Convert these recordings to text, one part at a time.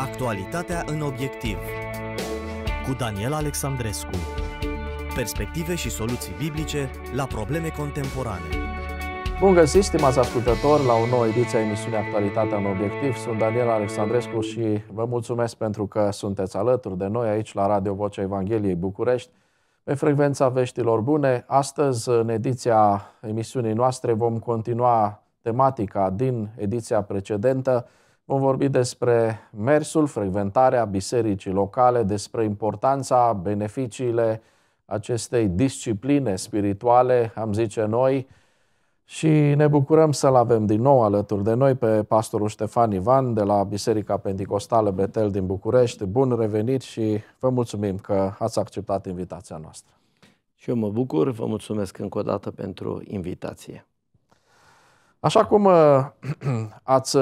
Actualitatea în obiectiv cu Daniel Alexandrescu Perspective și soluții biblice la probleme contemporane Bun găsit, stimați ascultători, la o nouă ediție a emisiunii Actualitatea în obiectiv. Sunt Daniel Alexandrescu și vă mulțumesc pentru că sunteți alături de noi aici la Radio Vocea Evangheliei București pe frecvența veștilor bune. Astăzi, în ediția emisiunii noastre, vom continua tematica din ediția precedentă Vom vorbi despre mersul, frecventarea bisericii locale, despre importanța, beneficiile acestei discipline spirituale, am zice noi, și ne bucurăm să-l avem din nou alături de noi pe pastorul Ștefan Ivan de la Biserica Pentecostală Betel din București. Bun revenit și vă mulțumim că ați acceptat invitația noastră. Și eu mă bucur, vă mulțumesc încă o dată pentru invitație. Așa cum ați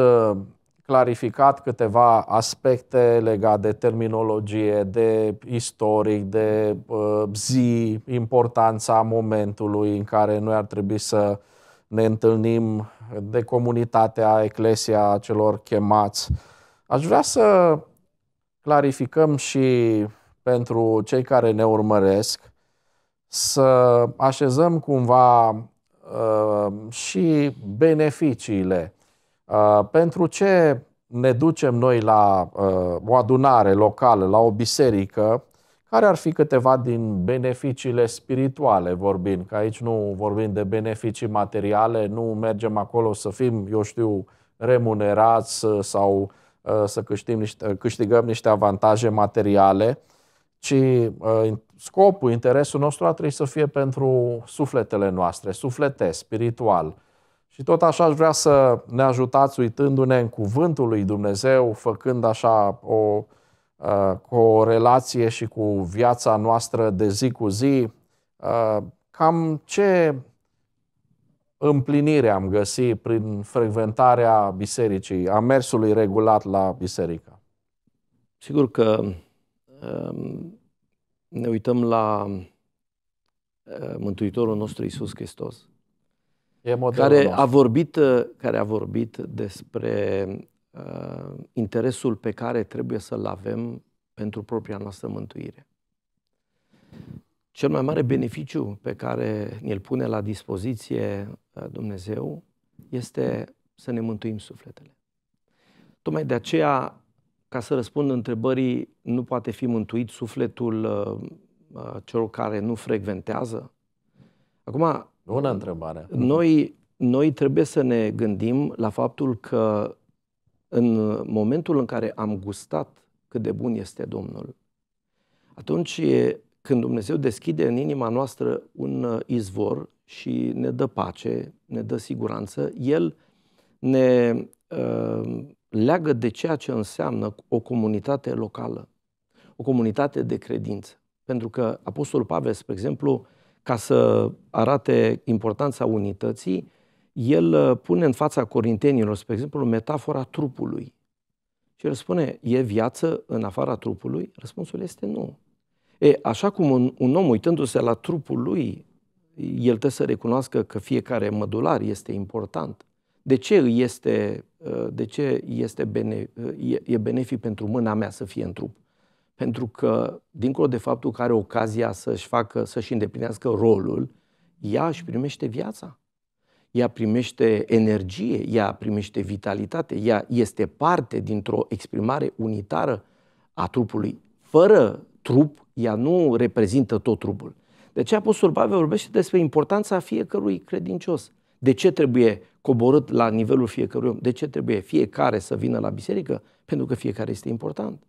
clarificat câteva aspecte legate de terminologie, de istoric, de uh, zi, importanța momentului în care noi ar trebui să ne întâlnim de comunitatea, eclesia celor chemați. Aș vrea să clarificăm și pentru cei care ne urmăresc, să așezăm cumva uh, și beneficiile Uh, pentru ce ne ducem noi la uh, o adunare locală, la o biserică, care ar fi câteva din beneficiile spirituale vorbind, că aici nu vorbim de beneficii materiale, nu mergem acolo să fim, eu știu, remunerați uh, sau să câștigăm niște, câștigăm niște avantaje materiale, ci scopul, interesul nostru ar trebui să fie pentru sufletele noastre, suflete spiritual, și tot așa aș vrea să ne ajutați uitându-ne în cuvântul lui Dumnezeu, făcând așa o, uh, o relație și cu viața noastră de zi cu zi, uh, cam ce împlinire am găsit prin frecventarea bisericii, a mersului regulat la biserică? Sigur că um, ne uităm la uh, Mântuitorul nostru Isus Hristos care a vorbit, uh, care a vorbit despre uh, interesul pe care trebuie să-l avem pentru propria noastră mântuire. Cel mai mare beneficiu pe care ne-l pune la dispoziție uh, Dumnezeu este să ne mântuim sufletele. Tocmai de aceea, ca să răspund întrebării, nu poate fi mântuit sufletul uh, uh celor care nu frecventează. Acum, Bună întrebare. Noi, noi trebuie să ne gândim la faptul că în momentul în care am gustat cât de bun este Domnul, atunci e când Dumnezeu deschide în inima noastră un izvor și ne dă pace, ne dă siguranță, El ne uh, leagă de ceea ce înseamnă o comunitate locală, o comunitate de credință. Pentru că Apostolul Pavel, spre exemplu, ca să arate importanța unității, el uh, pune în fața corintenilor, spre exemplu, metafora trupului. Și el spune, e viață în afara trupului? Răspunsul este nu. E, așa cum un, un om uitându-se la trupul lui, el trebuie să recunoască că fiecare mădular este important. De ce este, uh, de ce este bene, uh, e, e benefic pentru mâna mea să fie în trup? pentru că, dincolo de faptul că are ocazia să-și facă, să-și îndeplinească rolul, ea își primește viața, ea primește energie, ea primește vitalitate, ea este parte dintr-o exprimare unitară a trupului. Fără trup, ea nu reprezintă tot trupul. De ce Apostol Pavel vorbește despre importanța fiecărui credincios? De ce trebuie coborât la nivelul fiecărui om? De ce trebuie fiecare să vină la biserică? Pentru că fiecare este important.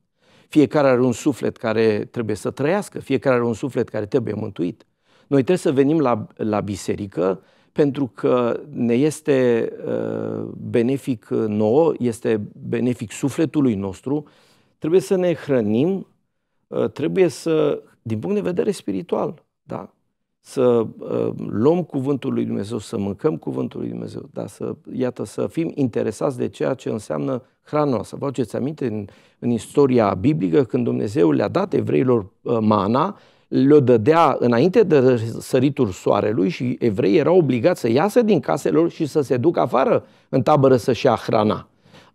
Fiecare are un suflet care trebuie să trăiască, fiecare are un suflet care trebuie mântuit. Noi trebuie să venim la, la biserică pentru că ne este uh, benefic nouă, este benefic sufletului nostru, trebuie să ne hrănim, uh, trebuie să, din punct de vedere spiritual, da? să uh, luăm cuvântul lui Dumnezeu, să mâncăm cuvântul lui Dumnezeu, dar să, iată, să fim interesați de ceea ce înseamnă hrana Să Vă aduceți aminte în, în istoria biblică când Dumnezeu le-a dat evreilor uh, mana, le-o dădea înainte de săritul soarelui și evreii erau obligați să iasă din casele lor și să se ducă afară în tabără să-și ia hrana.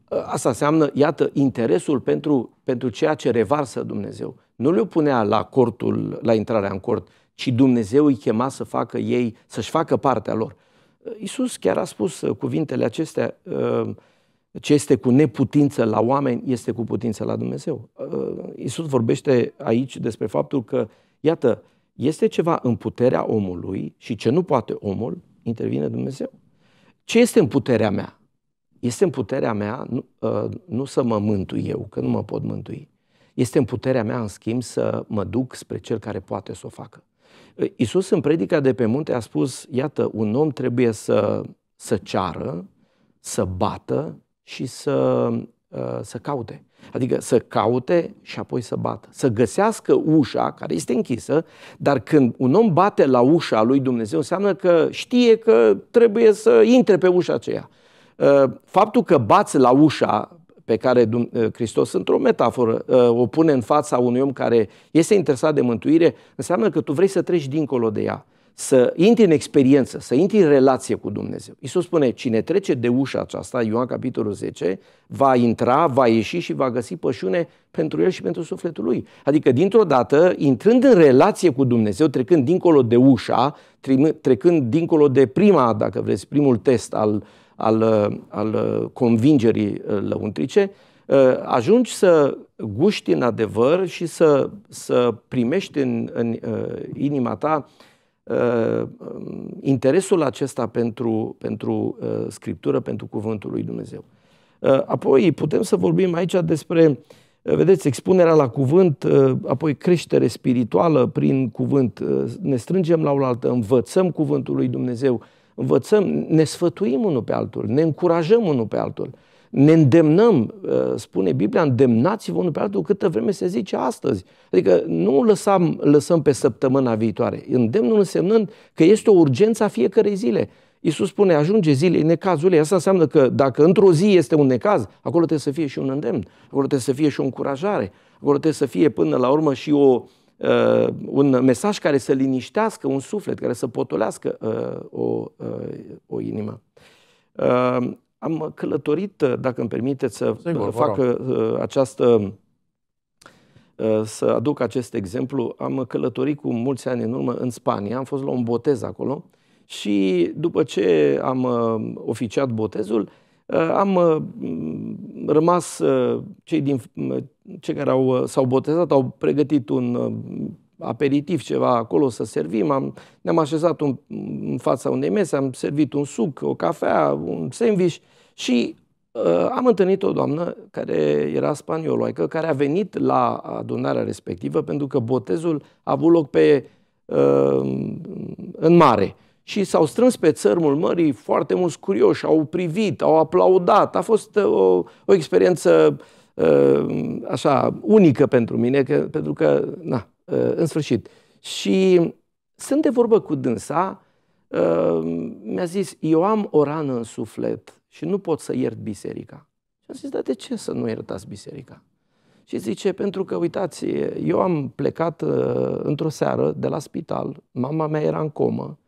Uh, asta înseamnă, iată, interesul pentru, pentru ceea ce revarsă Dumnezeu. Nu le punea la cortul, la intrarea în cort, ci Dumnezeu îi chema să facă ei, să-și facă partea lor. Iisus chiar a spus uh, cuvintele acestea, uh, ce este cu neputință la oameni, este cu putință la Dumnezeu. Uh, Iisus vorbește aici despre faptul că, iată, este ceva în puterea omului și ce nu poate omul, intervine Dumnezeu. Ce este în puterea mea? Este în puterea mea nu, nu să mă mântui eu, că nu mă pot mântui. Este în puterea mea, în schimb, să mă duc spre cel care poate să o facă. Iisus în predica de pe munte a spus, iată, un om trebuie să, să ceară, să bată și să, uh, să caute. Adică să caute și apoi să bată. Să găsească ușa care este închisă, dar când un om bate la ușa lui Dumnezeu, înseamnă că știe că trebuie să intre pe ușa aceea. Uh, faptul că bați la ușa pe care eh, Hristos, într-o metaforă, eh, o pune în fața unui om care este interesat de mântuire, înseamnă că tu vrei să treci dincolo de ea, să intri în experiență, să intri în relație cu Dumnezeu. Iisus spune, cine trece de ușa aceasta, Ioan capitolul 10, va intra, va ieși și va găsi pășune pentru el și pentru sufletul lui. Adică, dintr-o dată, intrând în relație cu Dumnezeu, trecând dincolo de ușa, trecând dincolo de prima, dacă vreți, primul test al uh, al, al convingerii uh, lăuntrice, uh, ajungi să guști în adevăr și să, să primești în, în uh, inima ta interesul acesta pentru, pentru Scriptură, pentru Cuvântul lui Dumnezeu. Apoi putem să vorbim aici despre, vedeți, expunerea la cuvânt, apoi creștere spirituală prin cuvânt. Ne strângem la oaltă, învățăm cuvântul lui Dumnezeu, învățăm, ne sfătuim unul pe altul, ne încurajăm unul pe altul, ne îndemnăm, uh, spune Biblia, îndemnați-vă unul pe altul câtă vreme se zice astăzi. Adică nu lăsăm, lăsăm pe săptămâna viitoare. Îndemnul însemnând că este o urgență a fiecărei zile. Iisus spune, ajunge zilei necazului. Asta înseamnă că dacă într-o zi este un necaz, acolo trebuie să fie și un îndemn, acolo trebuie să fie și o încurajare, acolo trebuie să fie până la urmă și o, uh, uh, un mesaj care să liniștească un suflet, care să potolească uh, o, uh, o inimă. Uh, am călătorit, uh, dacă îmi permiteți să uh, Sigur, fac uh, această uh, să aduc acest exemplu, am călătorit cu mulți ani în urmă în Spania, am fost la un botez acolo și după ce am oficiat botezul, uh, Uh, am uh, rămas, uh, cei, din, cei care au, s-au botezat au pregătit un aperitiv ceva acolo să servim, am, ne-am așezat un, în fața unei mese, am servit un suc, o cafea, un sandwich și uh, am întâlnit o doamnă care era spanioloică, care a venit la adunarea respectivă pentru că botezul a avut loc pe, uh, în mare. Uh, și s-au strâns pe țărmul mării foarte mulți curioși, au privit, au aplaudat. A fost uh, o, o experiență uh, așa unică pentru mine, că, pentru că, na, uh, în sfârșit. Și sunt de vorbă cu dânsa, mi-a zis, eu am o rană în suflet și nu pot să iert biserica. Și am zis, dar de ce să nu iertați biserica? Și zice, pentru că, uitați, eu am plecat într-o seară de la spital, mama mea era în comă,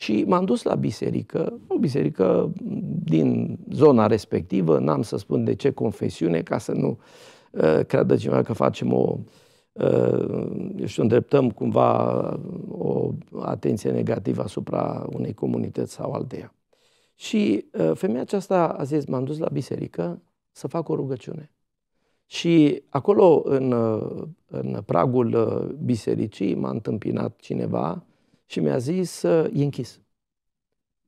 și m-am dus la biserică, o biserică din zona respectivă, n-am să spun de ce confesiune, ca să nu uh, creadă cineva că facem o, uh, și îndreptăm cumva uh, o atenție negativă asupra unei comunități sau alteia. Și uh, femeia aceasta a zis, m-am dus la biserică să fac o rugăciune. Și acolo, în, uh, în pragul uh, bisericii, m-a întâmpinat cineva și mi-a zis, e închis.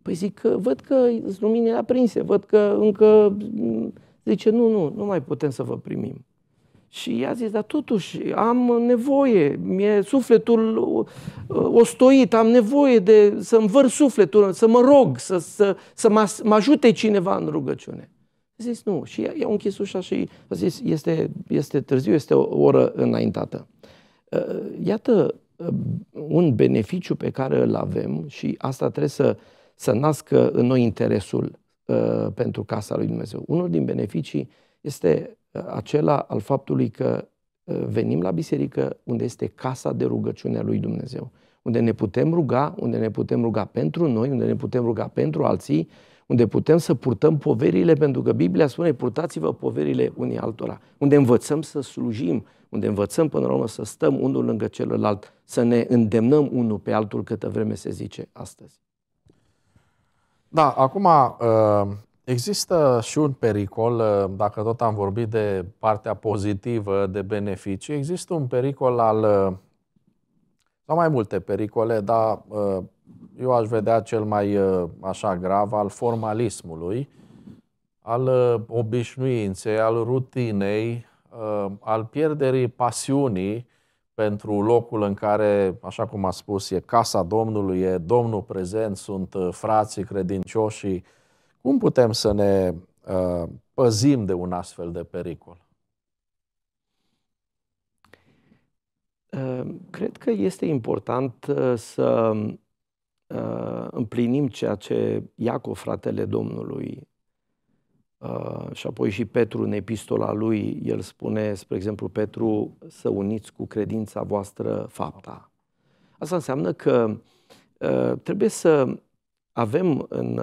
Păi zic văd că luminile aprinse, văd că încă mm, zice, nu, nu, nu mai putem să vă primim. Și i-a zis, dar totuși am nevoie, mi-e sufletul uh, ostoit, am nevoie de să învăr sufletul, să mă rog, să, să, să mă, mă ajute cineva în rugăciune. A zis, nu. Și i a închis ușa și a zis, este, este târziu, este o oră înaintată. Uh, iată Um, un beneficiu pe care îl avem și asta trebuie să, să nască în noi interesul uh, pentru casa lui Dumnezeu. Unul din beneficii este uh, acela al faptului că uh, venim la biserică unde este casa de rugăciune a lui Dumnezeu, unde ne putem ruga, unde ne putem ruga pentru noi, unde ne putem ruga pentru alții unde putem să purtăm poverile, pentru că Biblia spune, purtați-vă poverile unii altora, unde învățăm să slujim, unde învățăm până la urmă să stăm unul lângă celălalt, să ne îndemnăm unul pe altul câtă vreme se zice astăzi. Da, acum uh, există și un pericol, uh, dacă tot am vorbit de partea pozitivă, de beneficii, există un pericol al uh, sau mai multe pericole, dar eu aș vedea cel mai uh, așa grav al formalismului, al uh, obișnuinței, al rutinei, uh, al pierderii pasiunii pentru locul în care, așa cum a spus, e casa Domnului, e Domnul prezent, sunt frații credincioși. Cum putem să ne păzim de un astfel de pericol? Cred că este important să Uh, împlinim ceea ce Iacov, fratele Domnului, uh, și apoi și Petru în epistola lui, el spune, spre exemplu, Petru, să uniți cu credința voastră fapta. Asta înseamnă că uh, trebuie să avem în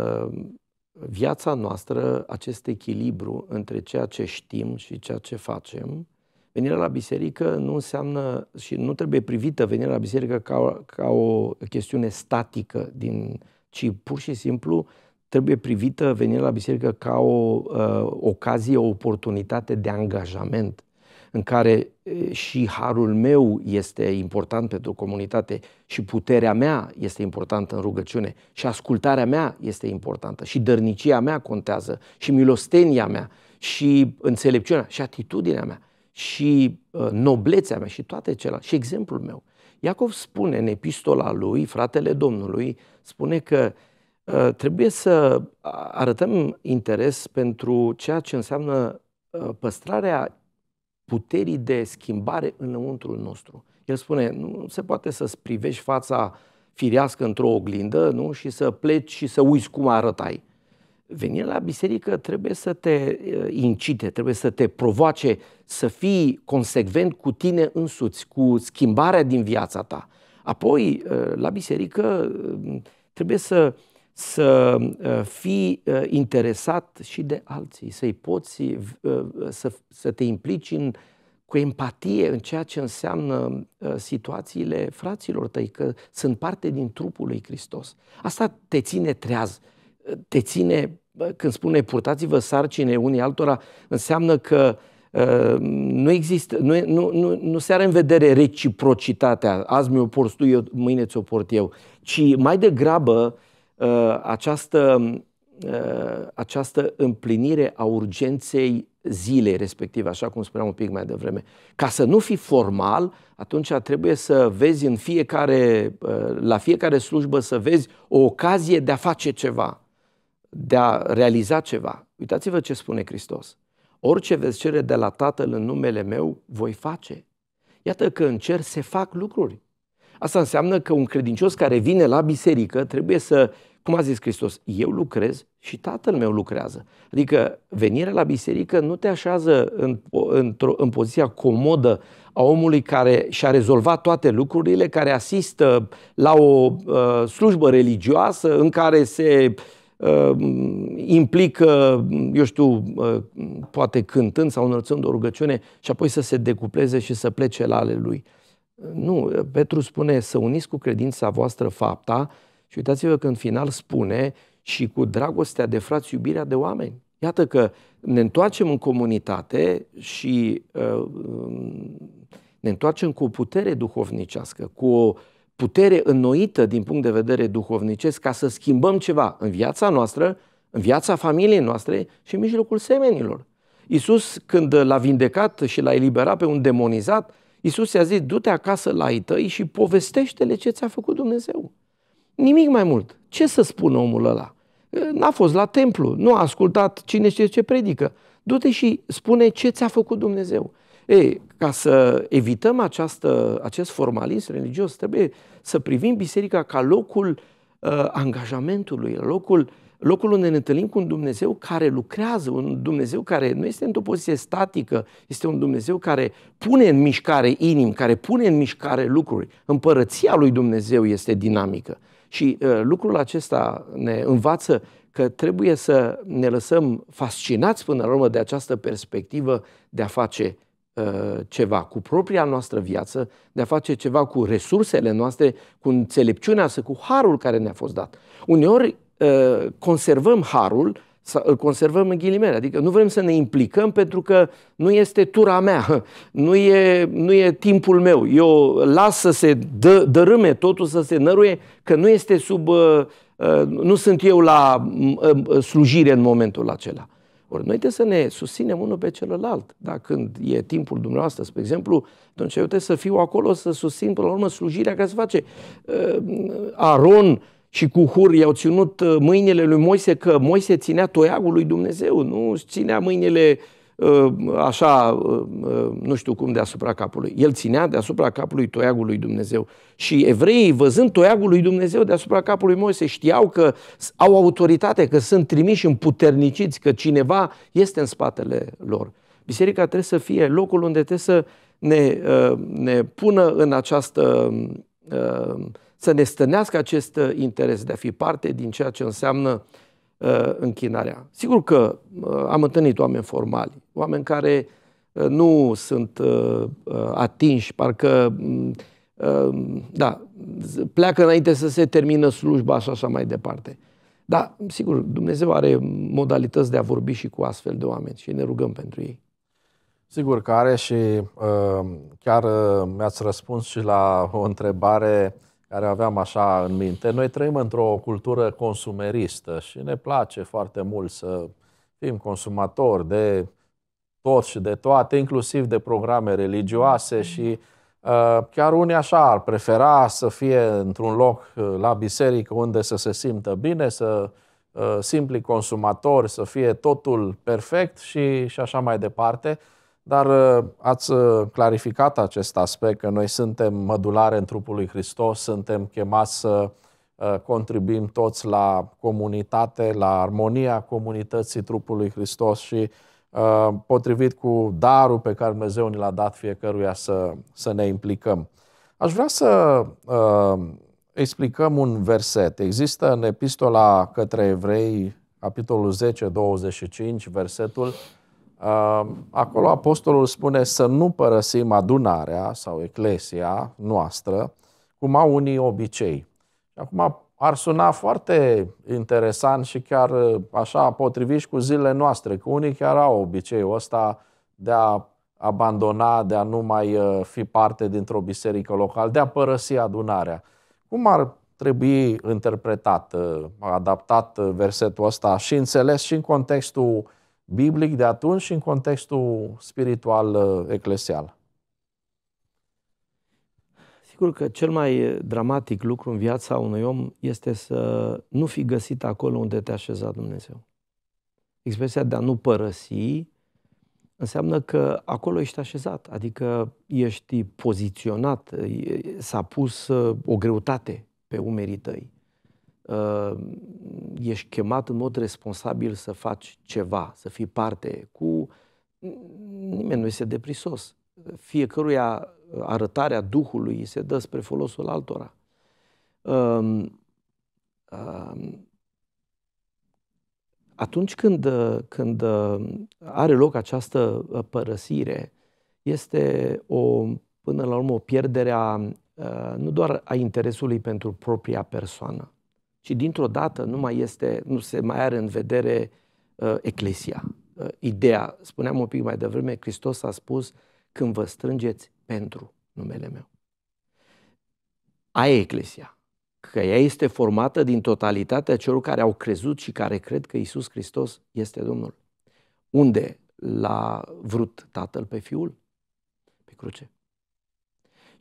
viața noastră acest echilibru între ceea ce știm și ceea ce facem, venirea la biserică nu înseamnă și nu trebuie privită venirea la biserică ca, ca o chestiune statică, din, ci pur și simplu trebuie privită venirea la biserică ca o uh, ocazie, o oportunitate de angajament în care și harul meu este important pentru comunitate și puterea mea este importantă în rugăciune și ascultarea mea este importantă și dărnicia mea contează și milostenia mea și înțelepciunea și atitudinea mea și uh, noblețea mea și toate celelalte, și exemplul meu. Iacov spune în epistola lui, fratele Domnului, spune că uh, trebuie să arătăm interes pentru ceea ce înseamnă uh, păstrarea puterii de schimbare înăuntrul nostru. El spune, nu se poate să-ți privești fața firească într-o oglindă nu? și să pleci și să uiți cum arătai venirea la biserică trebuie să te uh, incite, trebuie să te provoace să fii consecvent cu tine însuți, cu schimbarea din viața ta. Apoi, uh, la biserică um, trebuie să, să uh, fii interesat și de alții, să-i poți, să, să te implici în, cu empatie în ceea ce înseamnă situațiile fraților tăi, că sunt parte din trupul lui Hristos. Asta te ține treaz te ține, când spune purtați-vă sarcine unii altora, înseamnă că ă, nu există, nu, nu, nu, nu se are în vedere reciprocitatea, azi mi-o porți tu, eu, mâine ți-o port eu, ci mai degrabă ă, această, ă, această împlinire a urgenței zilei respective, așa cum spuneam un pic mai devreme. Ca să nu fii formal, atunci trebuie să vezi în fiecare, la fiecare slujbă să vezi o ocazie de a face ceva de a realiza ceva. Uitați-vă ce spune Hristos. Orice veți cere de la Tatăl în numele meu, voi face. Iată că în cer se fac lucruri. Asta înseamnă că un credincios care vine la biserică trebuie să, cum a zis Hristos, eu lucrez și Tatăl meu lucrează. Adică venirea la biserică nu te așează în, în, în poziția comodă a omului care și-a rezolvat toate lucrurile, care asistă la o uh, slujbă religioasă în care se uh, Ehm, implică, eu știu, eh, poate cântând sau înălțând o rugăciune și apoi să se decupleze și să plece la ale lui. Nu, Petru spune să uniți cu credința voastră fapta și uitați-vă că în final spune și cu dragostea de frați iubirea de oameni. Iată că ne întoarcem în comunitate și uh, ne întoarcem cu o putere duhovnicească, cu o uh, putere înnoită din punct de vedere duhovnicesc ca să schimbăm ceva în viața noastră, în viața familiei noastre și în mijlocul semenilor. Iisus, când l-a vindecat și l-a eliberat pe un demonizat, Iisus i-a zis, du-te acasă la ei tăi și povestește-le ce ți-a făcut Dumnezeu. Nimic mai mult. Ce să spună omul ăla? N-a fost la templu, nu a ascultat cine știe ce predică. Du-te și spune ce ți-a făcut Dumnezeu. Ei, ca să evităm această, acest formalism religios, trebuie să privim biserica ca locul uh, angajamentului, locul, locul unde ne întâlnim cu un Dumnezeu care lucrează, un Dumnezeu care nu este într-o poziție statică, este un Dumnezeu care pune în mișcare inimi, care pune în mișcare lucruri. Împărăția lui Dumnezeu este dinamică. Și uh, lucrul acesta ne învață că trebuie să ne lăsăm fascinați până la urmă de această perspectivă de a face Uh, ceva cu propria noastră viață, de a face ceva cu resursele noastre, cu înțelepciunea să cu harul care ne-a fost dat. Uneori uh, conservăm harul, îl conservăm în ghilimele, adică nu vrem să ne implicăm pentru că nu este tura mea, nu e, nu e timpul meu. Eu las să se dă, dărâme totul, să se năruie, că nu este sub, uh, nu sunt eu la slujire în momentul acela. Ori noi trebuie să ne susținem unul pe celălalt. Da, când e timpul dumneavoastră, spre exemplu, atunci eu trebuie să fiu acolo să susțin până la urmă slujirea care se face. Ă, Aron și cu Hur i-au ținut ă, mâinile lui Moise că Moise ținea toiagul lui Dumnezeu, nu ținea mâinile uh, Ă, așa, ă, ă, nu știu cum, deasupra capului. El ținea deasupra capului toiagul lui Dumnezeu. Și evreii, văzând toiagul lui Dumnezeu deasupra capului Moise, știau că au autoritate, că sunt trimiși împuterniciți, că cineva este în spatele lor. Biserica trebuie să fie locul unde trebuie să ne, ne pună în această să ne stănească acest interes de a fi parte din ceea ce înseamnă uh, Uh, închinarea. Sigur că uh, am întâlnit oameni formali, oameni care uh, nu sunt atinși, parcă, mm, da, pleacă înainte să se termină slujba și așa mai departe. Dar, sigur, Dumnezeu are modalități de a vorbi și cu astfel de oameni și ne rugăm pentru ei. Sigur că are și chiar mi-ați răspuns și la o întrebare care aveam așa în minte. Noi trăim într-o cultură consumeristă și ne place foarte mult să fim consumatori de tot și de toate, inclusiv de programe religioase mm. și uh, chiar unii așa ar prefera să fie într-un loc uh, la biserică unde să se simtă bine, să uh, simpli consumatori, să fie totul perfect și, și așa mai departe. Dar uh, ați uh, clarificat acest aspect că noi suntem mădulare în trupul lui Hristos, suntem chemați să uh, contribuim toți la comunitate, la armonia comunității trupului Hristos și potrivit cu darul pe care Dumnezeu ne l-a dat fiecăruia să, să ne implicăm. Aș vrea să uh, explicăm un verset. Există în epistola către evrei, capitolul 10, 25, versetul Acolo apostolul spune să nu părăsim adunarea sau eclesia noastră, cum au unii obicei. Acum ar suna foarte interesant și chiar uh, așa potrivit cu zilele noastre, că unii chiar au obiceiul ăsta de a abandona, de a nu mai uh, fi parte dintr-o biserică locală, de a părăsi adunarea. Cum ar trebui interpretat, uh, adaptat versetul ăsta și înțeles și în contextul biblic de atunci și în contextul spiritual uh, eclesial. Sigur că cel mai uh, dramatic lucru în viața unui om este să nu fi găsit acolo unde te-a așezat Dumnezeu. Expresia de a nu părăsi înseamnă că acolo ești așezat, adică ești poziționat, s-a pus uh, o greutate pe umerii tăi. Ehm, ești chemat în mod responsabil să faci ceva, să fii parte cu... Mm, nimeni nu este deprisos. Fiecăruia arătarea Duhului se dă spre folosul altora. Ehm, ehm, atunci când, când are loc această părăsire, este o, până la urmă o pierdere a, nu doar a interesului pentru propria persoană, și dintr-o dată nu mai este, nu se mai are în vedere uh, eclesia. Uh, ideea, spuneam un pic mai devreme, Hristos a spus când vă strângeți pentru numele meu. Aia e eclesia. Că ea este formată din totalitatea celor care au crezut și care cred că Isus Hristos este Domnul. Unde l-a vrut Tatăl pe Fiul? Pe cruce.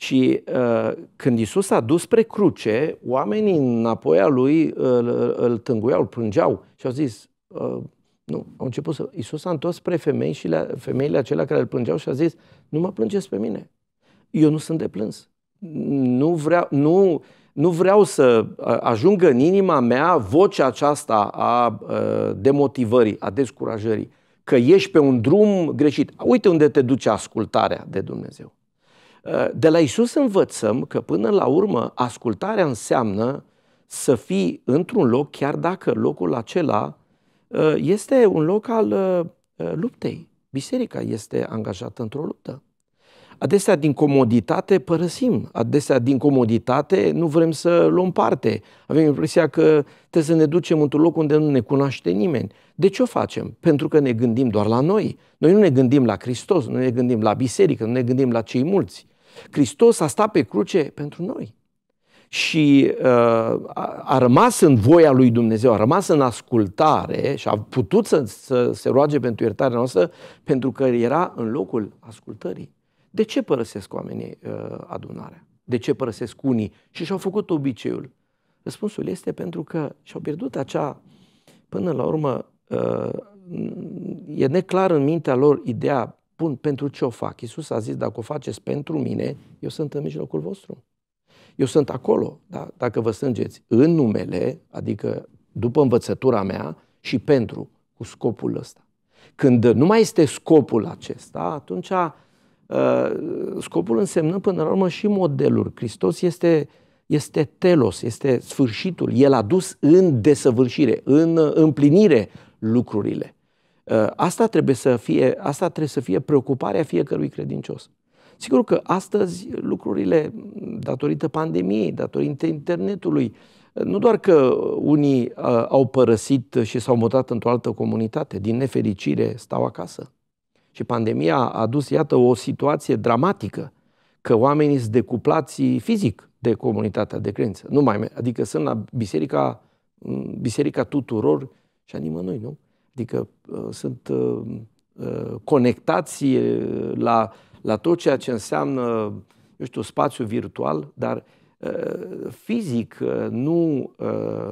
Și uh, când Isus a dus spre cruce, oamenii înapoi a lui uh, îl, îl tânguiau, îl plângeau și au zis, uh, nu, au început să... Isus a întors spre femei și la, femeile acelea care îl plângeau și a zis, nu mă plângeți pe mine, eu nu sunt de plâns. Nu vreau, nu, nu vreau să ajungă în inima mea vocea aceasta a uh, demotivării, a descurajării, că ești pe un drum greșit. Uite unde te duce ascultarea de Dumnezeu. De la Isus învățăm că până la urmă ascultarea înseamnă să fii într-un loc, chiar dacă locul acela uh, este un loc al uh, uh, luptei. Biserica este angajată într-o luptă. Adesea din comoditate părăsim, adesea din comoditate nu vrem să luăm parte. Avem impresia că trebuie să ne ducem într-un loc unde nu ne cunoaște nimeni. De ce o facem? Pentru că ne gândim doar la noi. Noi nu ne gândim la Hristos, nu ne gândim la biserică, nu ne gândim la cei mulți. Hristos a stat pe cruce pentru noi și uh, a, a rămas în voia lui Dumnezeu, a rămas în ascultare și a putut să, să se roage pentru iertarea noastră pentru că era în locul ascultării. De ce părăsesc oamenii uh, adunarea? De ce părăsesc unii? Și și-au făcut obiceiul. Răspunsul este pentru că și-au pierdut acea, până la urmă, uh, e neclar în mintea lor ideea Bun, pentru ce o fac? Iisus a zis, dacă o faceți pentru mine, eu sunt în mijlocul vostru. Eu sunt acolo, da? dacă vă sângeți în numele, adică după învățătura mea și pentru, cu scopul ăsta. Când nu mai este scopul acesta, atunci uh, scopul însemnă până la urmă și modelul. Hristos este, este telos, este sfârșitul. El a dus în desăvârșire, în împlinire lucrurile. Ă, asta trebuie să fie, asta trebuie să fie preocuparea fiecărui credincios. Sigur că astăzi lucrurile, datorită pandemiei, datorită internetului, nu doar că unii ă, au părăsit și s-au mutat într-o altă comunitate, din nefericire stau acasă. Și pandemia a adus, iată, o situație dramatică, că oamenii sunt decuplați fizic de comunitatea de credință. Nu mai, adică sunt la biserica, biserica tuturor și a nimănui, nu? Adică uh, sunt uh, uh, conectați la, la tot ceea ce înseamnă, eu știu, spațiu virtual, dar fizic nu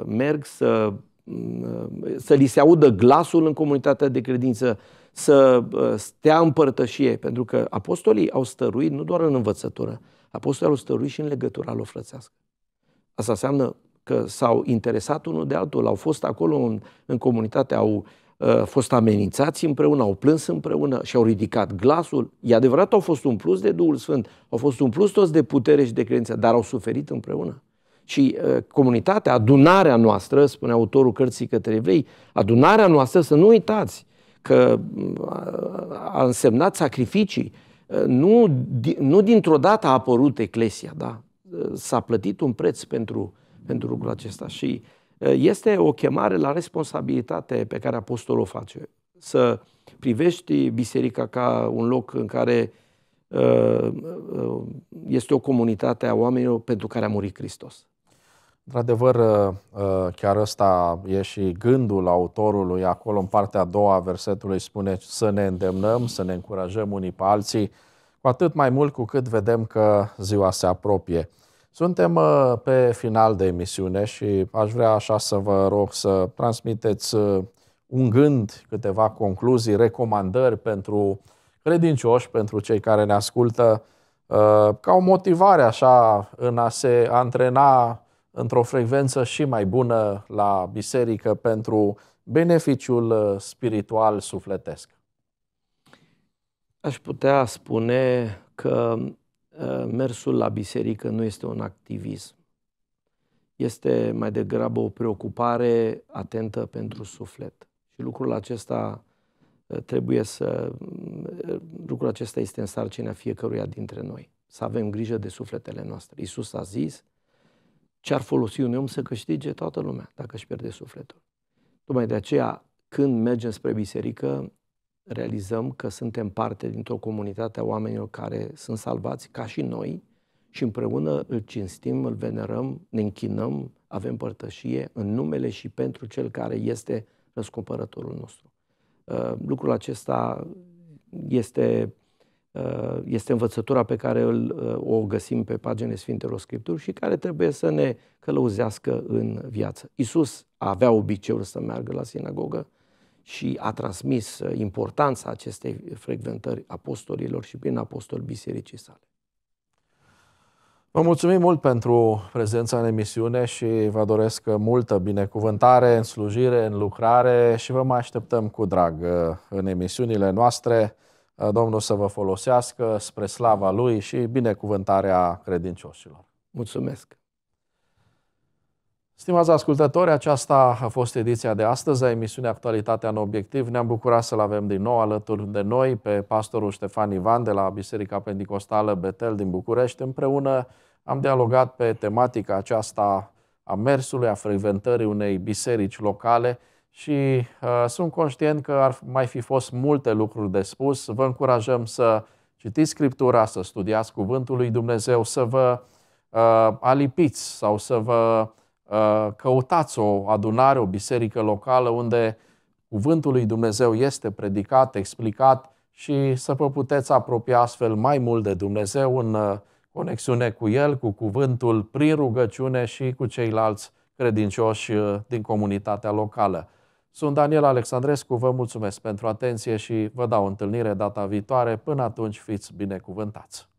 merg să, mm, să li se audă glasul în comunitatea de credință, să stea în părtășie, pentru că apostolii au stăruit nu doar în învățătură, apostolii au stăruit și în legătura lor frățească. Asta înseamnă că s-au interesat unul de altul, au fost acolo în, în comunitate, au uh, Uh, fost amenințați împreună, au plâns împreună și au ridicat glasul. E adevărat, au fost un plus de Duhul Sfânt, au fost un plus toți de putere și de credință, dar au suferit împreună. Și uh, comunitatea, adunarea noastră, spune autorul cărții către evrei, adunarea noastră, să nu uitați că uh, a însemnat sacrificii. Uh, nu, nu dintr-o dată a apărut Eclesia, da? S-a plătit un preț pentru, pentru lucrul acesta și uh, Eh, este o chemare la responsabilitate pe care apostolul o face. Să privești biserica ca un loc în care eh, eh, este o comunitate a oamenilor pentru care a murit Hristos. Într-adevăr, chiar ăsta e și gândul autorului. Acolo, în partea a doua a versetului, spune să ne îndemnăm, să ne încurajăm unii pe alții, cu atât mai mult cu cât vedem că ziua se apropie. Suntem uh, pe final de emisiune și aș vrea așa să vă rog să transmiteți uh, un gând, câteva concluzii, recomandări pentru credincioși, pentru cei care ne ascultă, uh, ca o motivare așa în a se antrena într-o frecvență și mai bună la biserică pentru beneficiul spiritual sufletesc? Aș putea spune că Eh, mersul la biserică nu este un activism. Este mai degrabă o preocupare atentă pentru suflet. Și lucrul acesta eh, trebuie să... Eh, lucrul acesta este în sarcina fiecăruia dintre noi. Să avem grijă de sufletele noastre. Iisus a zis ce ar folosi un om să câștige toată lumea dacă își pierde sufletul. Tocmai de aceea, când mergem spre biserică, realizăm că suntem parte dintr-o comunitate a oamenilor care sunt salvați ca și noi și împreună îl cinstim, îl venerăm, ne închinăm, avem părtășie în numele și pentru Cel care este răscumpărătorul nostru. Uh, lucrul acesta este, uh, este învățătura pe care îl, uh, o găsim pe paginile Sfintelor Scripturi și care trebuie să ne călăuzească în viață. Isus avea obiceiul să meargă la sinagogă, și a transmis uh, importanța acestei frecventări apostolilor și prin apostol bisericii sale. Vă mulțumim mult pentru prezența în emisiune și vă doresc uh, multă binecuvântare în slujire, în lucrare și vă mai așteptăm cu drag uh, în emisiunile noastre. Domnul să vă folosească spre slava Lui și binecuvântarea credincioșilor. Mulțumesc! Stimați ascultători, aceasta a fost ediția de astăzi a emisiunii Actualitatea în Obiectiv. Ne-am bucurat să-l avem din nou alături de noi pe pastorul Ștefan Ivan de la Biserica Pentecostală Betel din București. Împreună am dialogat pe tematica aceasta a mersului, a frecventării unei biserici locale și uh, sunt conștient că ar mai fi fost multe lucruri de spus. Vă încurajăm să citiți Scriptura, să studiați Cuvântul lui Dumnezeu, să vă uh, alipiți sau să vă Uh, căutați o adunare, o biserică locală unde cuvântul lui Dumnezeu este predicat, explicat și să vă puteți apropia astfel mai mult de Dumnezeu în uh, conexiune cu El, cu cuvântul, prin rugăciune și cu ceilalți credincioși uh, din comunitatea locală. Sunt Daniel Alexandrescu, vă mulțumesc pentru atenție și vă dau întâlnire data viitoare. Până atunci fiți binecuvântați!